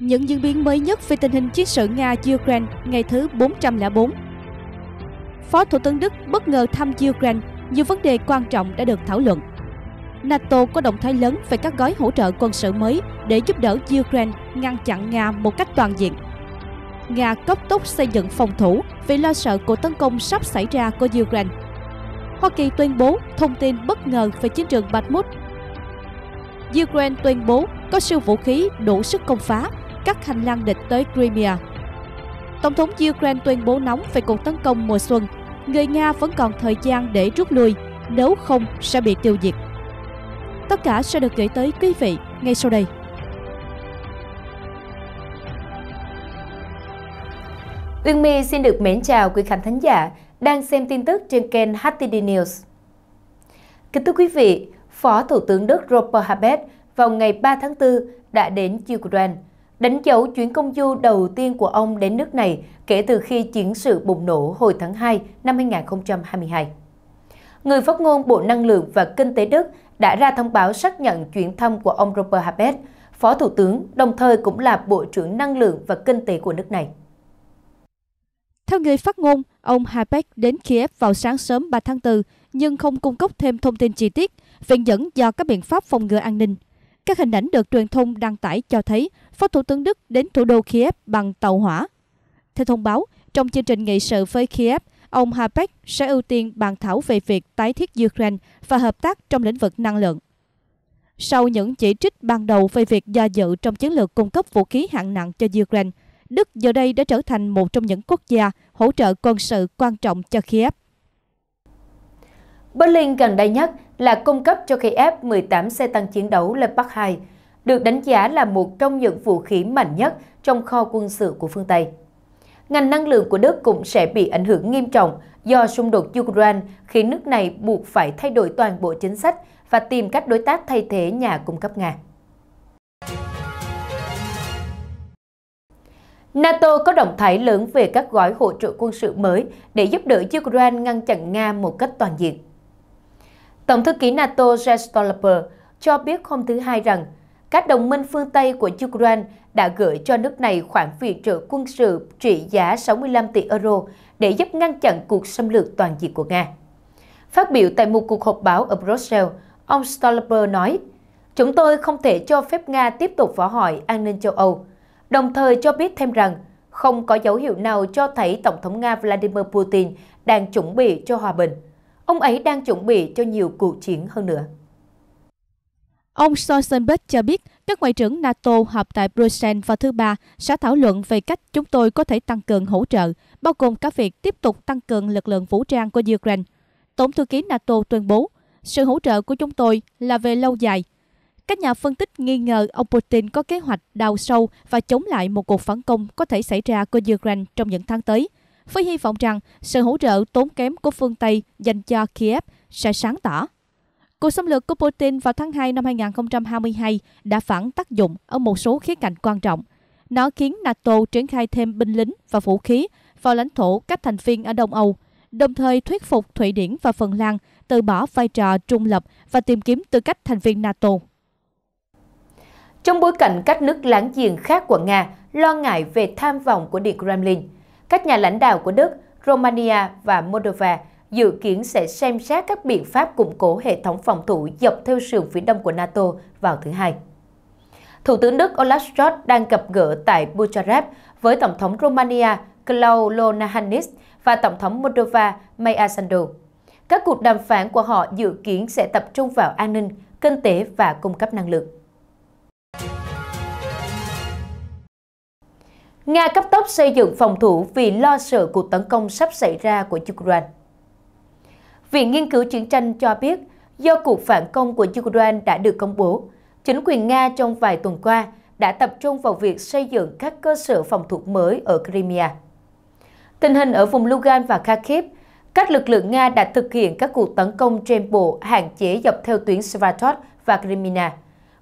những diễn biến mới nhất về tình hình chiến sự Nga-Ukraine ngày thứ 404. Phó Thủ tướng Đức bất ngờ thăm Ukraine, nhiều vấn đề quan trọng đã được thảo luận. NATO có động thái lớn về các gói hỗ trợ quân sự mới để giúp đỡ Ukraine ngăn chặn Nga một cách toàn diện. Nga cấp tốc xây dựng phòng thủ vì lo sợ cuộc tấn công sắp xảy ra của Ukraine. Hoa Kỳ tuyên bố thông tin bất ngờ về chiến trường bạch Bakhmut. Ukraine tuyên bố có siêu vũ khí đủ sức công phá các hành lang địch tới Crimea. Tổng thống Ukraine tuyên bố nóng về cuộc tấn công mùa xuân. Người Nga vẫn còn thời gian để rút lui, nếu không sẽ bị tiêu diệt. Tất cả sẽ được gửi tới quý vị ngay sau đây. Uyên My xin được mến chào quý khán thính giả đang xem tin tức trên kênh HTD News. Kính thưa quý vị, Phó Thủ tướng Đức Robert Habeck vào ngày 3 tháng 4 đã đến Ukraine đánh dấu chuyến công du đầu tiên của ông đến nước này kể từ khi chiến sự bùng nổ hồi tháng 2 năm 2022. Người phát ngôn Bộ Năng lượng và Kinh tế Đức đã ra thông báo xác nhận chuyến thăm của ông Robert Habeck, Phó Thủ tướng, đồng thời cũng là Bộ trưởng Năng lượng và Kinh tế của nước này. Theo người phát ngôn, ông Habeck đến Kiev vào sáng sớm 3 tháng 4, nhưng không cung cấp thêm thông tin chi tiết, viện dẫn do các biện pháp phòng ngừa an ninh. Các hình ảnh được truyền thông đăng tải cho thấy Phó Thủ tướng Đức đến thủ đô Kiev bằng tàu hỏa. Theo thông báo, trong chương trình nghị sự với Kiev, ông Habeck sẽ ưu tiên bàn thảo về việc tái thiết Ukraine và hợp tác trong lĩnh vực năng lượng. Sau những chỉ trích ban đầu về việc do dự trong chiến lược cung cấp vũ khí hạng nặng cho Ukraine, Đức giờ đây đã trở thành một trong những quốc gia hỗ trợ quân sự quan trọng cho Kiev. Berlin gần đây nhất là cung cấp cho Kiev 18 xe tăng chiến đấu Leopard 2, được đánh giá là một trong những vũ khí mạnh nhất trong kho quân sự của phương Tây. Ngành năng lượng của Đức cũng sẽ bị ảnh hưởng nghiêm trọng do xung đột Ukraine khiến nước này buộc phải thay đổi toàn bộ chính sách và tìm cách đối tác thay thế nhà cung cấp Nga. NATO có động thái lớn về các gói hỗ trợ quân sự mới để giúp đỡ Ukraine ngăn chặn Nga một cách toàn diện. Tổng thư ký NATO Jens Stoltenberg cho biết hôm thứ Hai rằng các đồng minh phương Tây của Ukraine đã gửi cho nước này khoản viện trợ quân sự trị giá 65 tỷ euro để giúp ngăn chặn cuộc xâm lược toàn diện của Nga. Phát biểu tại một cuộc họp báo ở Brussels, ông Stoltenberg nói, Chúng tôi không thể cho phép Nga tiếp tục phá hỏi an ninh châu Âu, đồng thời cho biết thêm rằng không có dấu hiệu nào cho thấy Tổng thống Nga Vladimir Putin đang chuẩn bị cho hòa bình. Ông ấy đang chuẩn bị cho nhiều cuộc chiến hơn nữa. Ông Stoltenberg cho biết các ngoại trưởng NATO họp tại Bruxelles vào thứ Ba sẽ thảo luận về cách chúng tôi có thể tăng cường hỗ trợ, bao gồm cả việc tiếp tục tăng cường lực lượng vũ trang của Ukraine. Tổng thư ký NATO tuyên bố, sự hỗ trợ của chúng tôi là về lâu dài. Các nhà phân tích nghi ngờ ông Putin có kế hoạch đào sâu và chống lại một cuộc phản công có thể xảy ra của Ukraine trong những tháng tới – với hy vọng rằng sự hỗ trợ tốn kém của phương Tây dành cho Kiev sẽ sáng tỏ. Cuộc xâm lược của Putin vào tháng 2 năm 2022 đã phản tác dụng ở một số khía cạnh quan trọng. Nó khiến NATO triển khai thêm binh lính và vũ khí vào lãnh thổ các thành viên ở Đông Âu, đồng thời thuyết phục Thụy Điển và Phần Lan từ bỏ vai trò trung lập và tìm kiếm tư cách thành viên NATO. Trong bối cảnh các nước láng giềng khác của Nga lo ngại về tham vọng của Điện Kremlin – các nhà lãnh đạo của Đức, Romania và Moldova dự kiến sẽ xem xét các biện pháp củng cố hệ thống phòng thủ dọc theo sườn phía đông của NATO vào thứ Hai. Thủ tướng Đức Olaf Scholz đang gặp gỡ tại Bucharest với Tổng thống Romania Klaus Iohannis và Tổng thống Moldova Maia Sandu. Các cuộc đàm phán của họ dự kiến sẽ tập trung vào an ninh, kinh tế và cung cấp năng lượng. Nga cấp tốc xây dựng phòng thủ vì lo sợ cuộc tấn công sắp xảy ra của Ukraine. Viện Nghiên cứu Chiến tranh cho biết, do cuộc phản công của Ukraine đã được công bố, chính quyền Nga trong vài tuần qua đã tập trung vào việc xây dựng các cơ sở phòng thủ mới ở Crimea. Tình hình ở vùng Lugan và Kharkiv, các lực lượng Nga đã thực hiện các cuộc tấn công trên bộ hạn chế dọc theo tuyến Svatov và Crimea.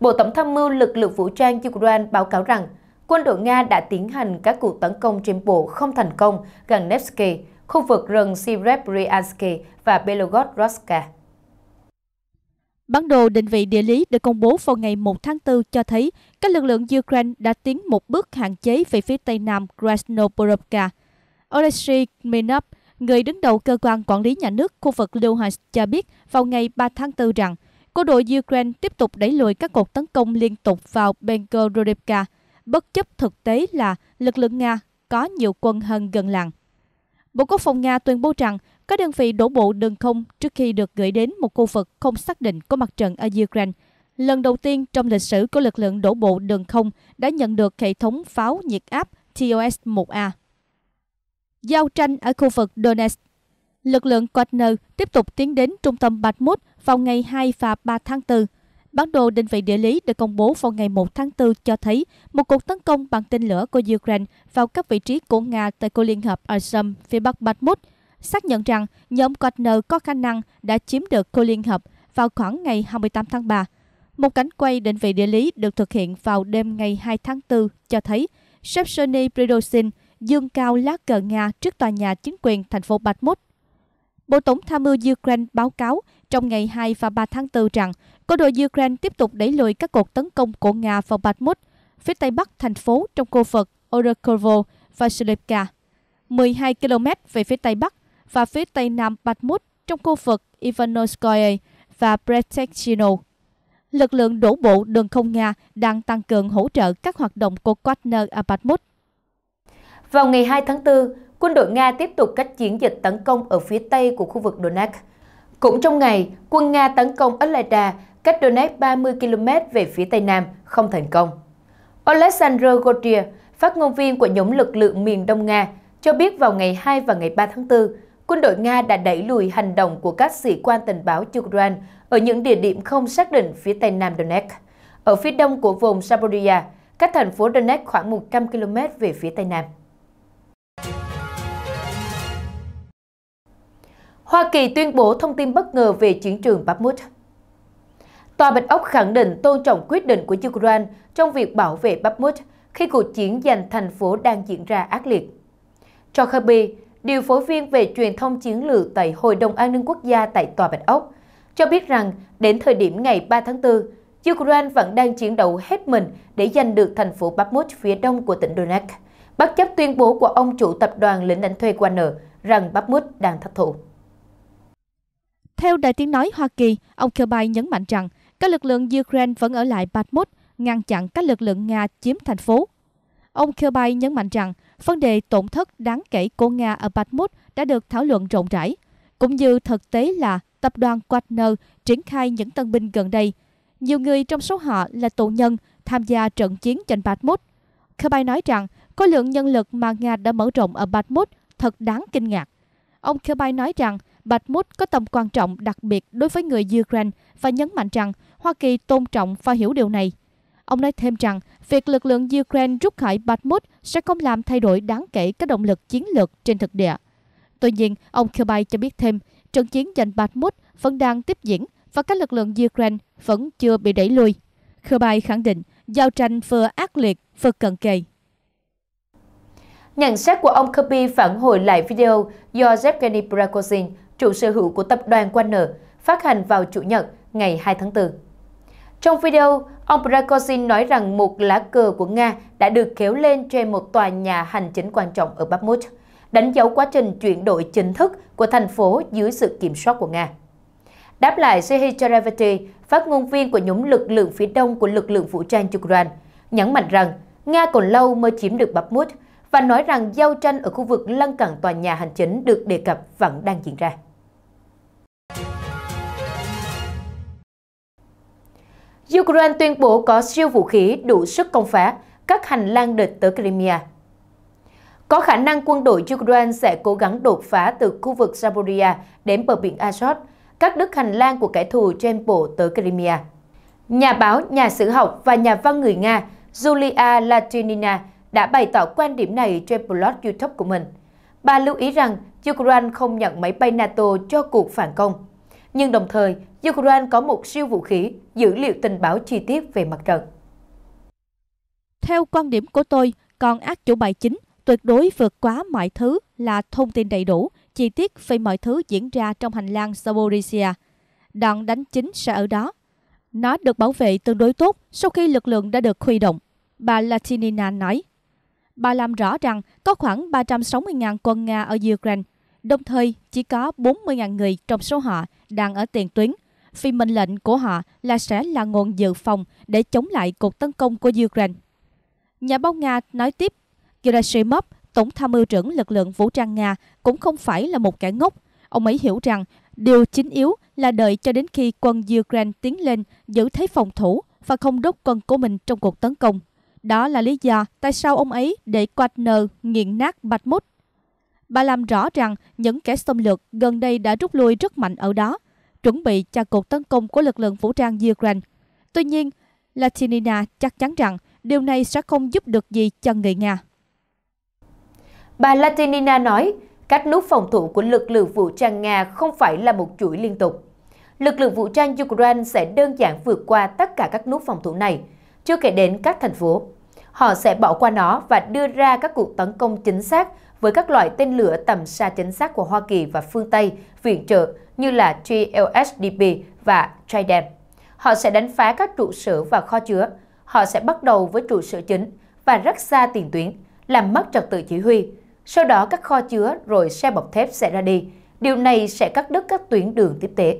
Bộ Tổng tham mưu lực lượng vũ trang Ukraine báo cáo rằng quân đội Nga đã tiến hành các cuộc tấn công trên bộ không thành công gần Nevsky, khu vực rừng Sirebriansky và belogorod Bản đồ định vị địa lý được công bố vào ngày 1 tháng 4 cho thấy các lực lượng Ukraine đã tiến một bước hạn chế về phía tây nam Krasnoporovka. Oleksiy Minov, người đứng đầu cơ quan quản lý nhà nước khu vực Luhansk cho biết vào ngày 3 tháng 4 rằng quân đội Ukraine tiếp tục đẩy lùi các cuộc tấn công liên tục vào Bengorodivka, bất chấp thực tế là lực lượng Nga có nhiều quân hơn gần làng. Bộ Quốc phòng Nga tuyên bố rằng các đơn vị đổ bộ đường không trước khi được gửi đến một khu vực không xác định của mặt trận ở Ukraine. Lần đầu tiên trong lịch sử của lực lượng đổ bộ đường không đã nhận được hệ thống pháo nhiệt áp TOS-1A. Giao tranh ở khu vực Donetsk Lực lượng Wagner tiếp tục tiến đến trung tâm bạch Bakhmut vào ngày 2 và 3 tháng 4 Bản đồ định vị địa lý được công bố vào ngày 1 tháng 4 cho thấy một cuộc tấn công bằng tên lửa của Ukraine vào các vị trí của Nga tại cô Liên hợp Arsom phía bắc Bakhmut, xác nhận rằng nhóm Wagner có khả năng đã chiếm được cô Liên hợp vào khoảng ngày 28 tháng 3. Một cảnh quay định vị địa lý được thực hiện vào đêm ngày 2 tháng 4 cho thấy Shevcheny Prigozhin dương cao lá cờ Nga trước tòa nhà chính quyền thành phố Bakhmut. Bộ Tổng tham mưu Ukraine báo cáo trong ngày 2 và 3 tháng 4 rằng quân đội Ukraine tiếp tục đẩy lùi các cuộc tấn công của Nga vào Bakhmut, phía tây bắc thành phố trong khu vực Orokovo và Slepka, 12 km về phía tây bắc và phía tây nam Bakhmut trong khu vực Ivanovskoye và Pretechino. Lực lượng đổ bộ đường không Nga đang tăng cường hỗ trợ các hoạt động của Wagner ở Bakhmut. Vào ngày 2 tháng 4, quân đội Nga tiếp tục các chiến dịch tấn công ở phía tây của khu vực Donetsk, cũng trong ngày, quân Nga tấn công Odlada, cách Donetsk 30 km về phía Tây Nam, không thành công. Oleksandr Gautier, phát ngôn viên của nhóm lực lượng miền Đông Nga, cho biết vào ngày 2 và ngày 3 tháng 4, quân đội Nga đã đẩy lùi hành động của các sĩ quan tình báo Ukraine ở những địa điểm không xác định phía Tây Nam Donetsk. Ở phía đông của vùng Zaporizhia, cách thành phố Donetsk khoảng 100 km về phía Tây Nam. Hoa Kỳ tuyên bố thông tin bất ngờ về chiến trường Bakhmut. Tòa Bạch Ốc khẳng định tôn trọng quyết định của Ukraine trong việc bảo vệ Bakhmut khi cuộc chiến giành thành phố đang diễn ra ác liệt. Cho Kirby, điều phối viên về truyền thông chiến lược tại Hội đồng An ninh Quốc gia tại Tòa Bạch Ốc, cho biết rằng đến thời điểm ngày 3 tháng 4, Ukraine vẫn đang chiến đấu hết mình để giành được thành phố Bakhmut phía đông của tỉnh Donetsk, bất chấp tuyên bố của ông chủ tập đoàn lĩnh đánh thuê warner rằng Bakhmut đang thất thủ. Theo Đài Tiếng Nói Hoa Kỳ, ông Kirby nhấn mạnh rằng các lực lượng Ukraine vẫn ở lại Bakhmut, ngăn chặn các lực lượng Nga chiếm thành phố. Ông Kirby nhấn mạnh rằng vấn đề tổn thất đáng kể của Nga ở Bakhmut đã được thảo luận rộng rãi, cũng như thực tế là tập đoàn Wagner triển khai những tân binh gần đây. Nhiều người trong số họ là tù nhân tham gia trận chiến trên Bakhmut. Kirby nói rằng có lượng nhân lực mà Nga đã mở rộng ở Bakhmut thật đáng kinh ngạc. Ông Kirby nói rằng Bạch Mút có tầm quan trọng đặc biệt đối với người Ukraine và nhấn mạnh rằng Hoa Kỳ tôn trọng và hiểu điều này. Ông nói thêm rằng việc lực lượng Ukraine rút khỏi Bakhmut sẽ không làm thay đổi đáng kể các động lực chiến lược trên thực địa. Tuy nhiên, ông Kirby cho biết thêm, trận chiến giành Bakhmut vẫn đang tiếp diễn và các lực lượng Ukraine vẫn chưa bị đẩy lui. Kirby khẳng định giao tranh vừa ác liệt vừa cận kề. Nhận xét của ông Kirby phản hồi lại video do Yevgeny Prakosin chủ sở hữu của tập đoàn Warner, phát hành vào Chủ nhật ngày 2 tháng 4. Trong video, ông Prigozhin nói rằng một lá cờ của Nga đã được kéo lên trên một tòa nhà hành chính quan trọng ở Bakhmut, đánh dấu quá trình chuyển đổi chính thức của thành phố dưới sự kiểm soát của Nga. Đáp lại, Serhiy Charevity, phát ngôn viên của nhóm lực lượng phía đông của lực lượng vũ trang Ukraine, nhấn mạnh rằng Nga còn lâu mới chiếm được Bakhmut và nói rằng giao tranh ở khu vực lân cận tòa nhà hành chính được đề cập vẫn đang diễn ra. Ukraine tuyên bố có siêu vũ khí đủ sức công phá các hành lang địch tới Crimea. Có khả năng quân đội Ukraine sẽ cố gắng đột phá từ khu vực Zaporizhia đến bờ biển Azov, các đứt hành lang của kẻ thù trên bộ tới Crimea. Nhà báo, nhà sử học và nhà văn người Nga Julia Latinina đã bày tỏ quan điểm này trên blog YouTube của mình. Bà lưu ý rằng Ukraine không nhận máy bay NATO cho cuộc phản công nhưng đồng thời Ukraine có một siêu vũ khí dữ liệu tình báo chi tiết về mặt trận. Theo quan điểm của tôi, còn ác chủ bài chính tuyệt đối vượt quá mọi thứ là thông tin đầy đủ, chi tiết về mọi thứ diễn ra trong hành lang Zaporizhia. Đòn đánh chính sẽ ở đó. Nó được bảo vệ tương đối tốt sau khi lực lượng đã được huy động, bà Latinina nói. Bà làm rõ rằng có khoảng 360.000 quân Nga ở Ukraine, đồng thời chỉ có 40.000 người trong số họ đang ở tiền tuyến vì mệnh lệnh của họ là sẽ là nguồn dự phòng để chống lại cuộc tấn công của Ukraine. Nhà báo Nga nói tiếp, Gerasimov, Tổng tham mưu trưởng lực lượng vũ trang Nga, cũng không phải là một kẻ ngốc. Ông ấy hiểu rằng điều chính yếu là đợi cho đến khi quân Ukraine tiến lên giữ thế phòng thủ và không đốt quân của mình trong cuộc tấn công. Đó là lý do tại sao ông ấy để Quatner nghiền nát bạch mút. Bà làm rõ rằng những kẻ xâm lược gần đây đã rút lui rất mạnh ở đó, chuẩn bị cho cuộc tấn công của lực lượng vũ trang Ukraine. Tuy nhiên, Latinina chắc chắn rằng điều này sẽ không giúp được gì cho người Nga. Bà Latinina nói, các nút phòng thủ của lực lượng vũ trang Nga không phải là một chuỗi liên tục. Lực lượng vũ trang Ukraine sẽ đơn giản vượt qua tất cả các nút phòng thủ này, chưa kể đến các thành phố họ sẽ bỏ qua nó và đưa ra các cuộc tấn công chính xác với các loại tên lửa tầm xa chính xác của Hoa Kỳ và phương Tây viện trợ như là GLSDB và Trident. Họ sẽ đánh phá các trụ sở và kho chứa. Họ sẽ bắt đầu với trụ sở chính và rất xa tiền tuyến, làm mất trật tự chỉ huy. Sau đó các kho chứa rồi xe bọc thép sẽ ra đi. Điều này sẽ cắt đứt các tuyến đường tiếp tế.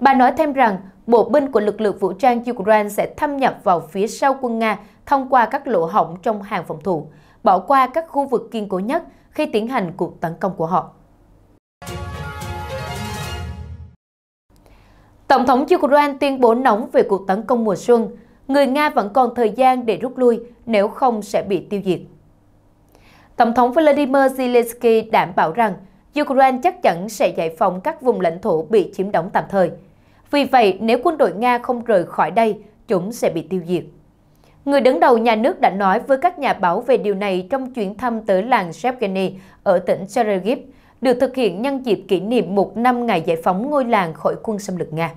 Bà nói thêm rằng bộ binh của lực lượng vũ trang Ukraine sẽ thâm nhập vào phía sau quân Nga thông qua các lỗ hổng trong hàng phòng thủ, bỏ qua các khu vực kiên cố nhất khi tiến hành cuộc tấn công của họ. Tổng thống Ukraine tuyên bố nóng về cuộc tấn công mùa xuân. Người Nga vẫn còn thời gian để rút lui, nếu không sẽ bị tiêu diệt. Tổng thống Vladimir Zelensky đảm bảo rằng Ukraine chắc chắn sẽ giải phóng các vùng lãnh thổ bị chiếm đóng tạm thời – vì vậy, nếu quân đội Nga không rời khỏi đây, chúng sẽ bị tiêu diệt. Người đứng đầu nhà nước đã nói với các nhà báo về điều này trong chuyến thăm tới làng Shevgeny ở tỉnh Chernihiv, được thực hiện nhân dịp kỷ niệm một năm ngày giải phóng ngôi làng khỏi quân xâm lược Nga.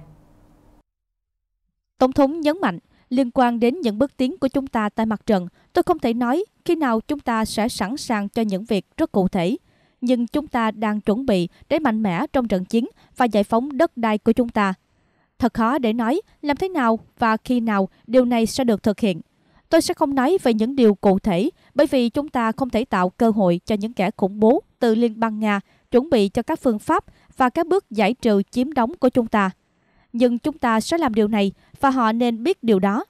Tổng thống nhấn mạnh, liên quan đến những bước tiến của chúng ta tại mặt trận, tôi không thể nói khi nào chúng ta sẽ sẵn sàng cho những việc rất cụ thể. Nhưng chúng ta đang chuẩn bị để mạnh mẽ trong trận chiến và giải phóng đất đai của chúng ta. Thật khó để nói làm thế nào và khi nào điều này sẽ được thực hiện. Tôi sẽ không nói về những điều cụ thể bởi vì chúng ta không thể tạo cơ hội cho những kẻ khủng bố từ Liên bang Nga chuẩn bị cho các phương pháp và các bước giải trừ chiếm đóng của chúng ta. Nhưng chúng ta sẽ làm điều này và họ nên biết điều đó.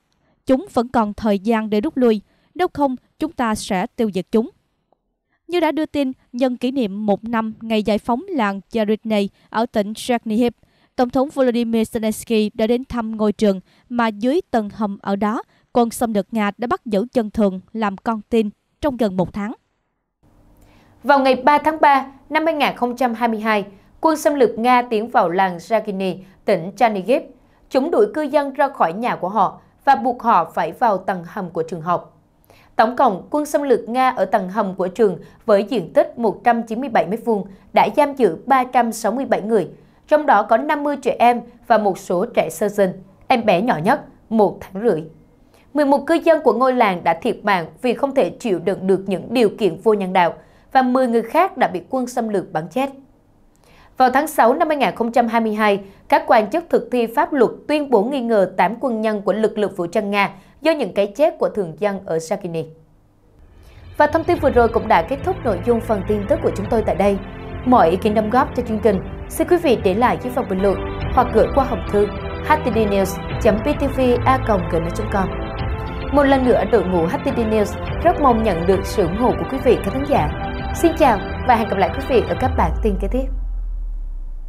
Chúng vẫn còn thời gian để rút lui, nếu không chúng ta sẽ tiêu diệt chúng. Như đã đưa tin, nhân kỷ niệm một năm ngày giải phóng làng Yarivne ở tỉnh Chernihiv, Tổng thống Volodymyr Zelensky đã đến thăm ngôi trường mà dưới tầng hầm ở đó, quân xâm lược Nga đã bắt giữ chân thường làm con tin trong gần một tháng. Vào ngày 3 tháng 3 năm 2022, quân xâm lược Nga tiến vào làng Zagini, tỉnh Chanigiv. Chúng đuổi cư dân ra khỏi nhà của họ và buộc họ phải vào tầng hầm của trường học. Tổng cộng, quân xâm lược Nga ở tầng hầm của trường với diện tích 197m2 đã giam giữ 367 người – trong đó có 50 trẻ em và một số trẻ sơ sinh, em bé nhỏ nhất, 1 tháng rưỡi. 11 cư dân của ngôi làng đã thiệt mạng vì không thể chịu đựng được những điều kiện vô nhân đạo và 10 người khác đã bị quân xâm lược bắn chết. Vào tháng 6 năm 2022, các quan chức thực thi pháp luật tuyên bố nghi ngờ 8 quân nhân của lực lượng vũ trang Nga do những cái chết của thường dân ở Sakini. Và thông tin vừa rồi cũng đã kết thúc nội dung phần tin tức của chúng tôi tại đây. Mọi ý kiến đóng góp cho chương trình Xin quý vị để lại dưới phần bình luận hoặc gửi qua hộp thư htdnews ptv a com Một lần nữa đội ngũ HTD News rất mong nhận được sự ủng hộ của quý vị khán giả. Xin chào và hẹn gặp lại quý vị ở các bản tin kế tiếp.